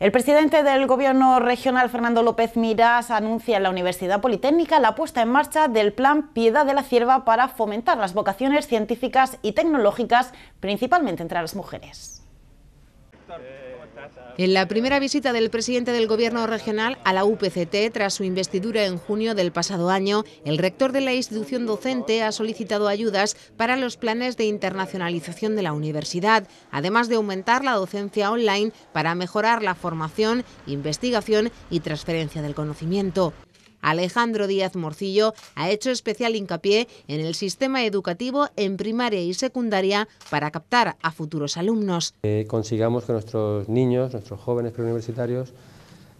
El presidente del Gobierno regional, Fernando López Miras, anuncia en la Universidad Politécnica la puesta en marcha del Plan Piedad de la Cierva para fomentar las vocaciones científicas y tecnológicas, principalmente entre las mujeres. En la primera visita del presidente del Gobierno regional a la UPCT tras su investidura en junio del pasado año, el rector de la institución docente ha solicitado ayudas para los planes de internacionalización de la universidad, además de aumentar la docencia online para mejorar la formación, investigación y transferencia del conocimiento. Alejandro Díaz Morcillo ha hecho especial hincapié en el sistema educativo en primaria y secundaria para captar a futuros alumnos. Eh, consigamos que nuestros niños, nuestros jóvenes preuniversitarios,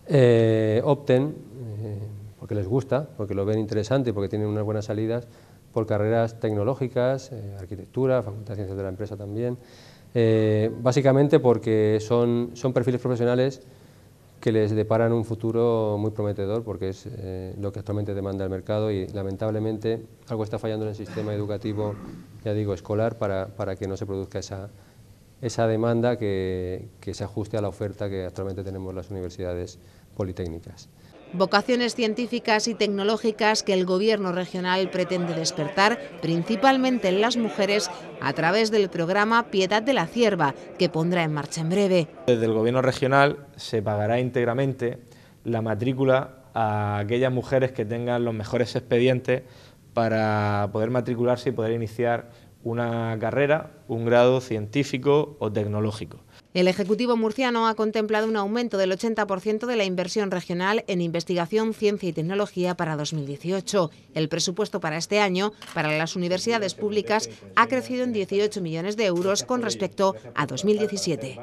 eh, opten, eh, porque les gusta, porque lo ven interesante, y porque tienen unas buenas salidas, por carreras tecnológicas, arquitectura, Facultad de Ciencias de la Empresa también, básicamente porque son, son perfiles profesionales que les deparan un futuro muy prometedor porque es eh, lo que actualmente demanda el mercado y lamentablemente algo está fallando en el sistema educativo, ya digo, escolar para, para que no se produzca esa, esa demanda que, que se ajuste a la oferta que actualmente tenemos las universidades politécnicas vocaciones científicas y tecnológicas que el Gobierno regional pretende despertar, principalmente en las mujeres, a través del programa Piedad de la Cierva, que pondrá en marcha en breve. Desde el Gobierno regional se pagará íntegramente la matrícula a aquellas mujeres que tengan los mejores expedientes para poder matricularse y poder iniciar una carrera, un grado científico o tecnológico. El Ejecutivo murciano ha contemplado un aumento del 80% de la inversión regional en investigación, ciencia y tecnología para 2018. El presupuesto para este año para las universidades públicas ha crecido en 18 millones de euros con respecto a 2017.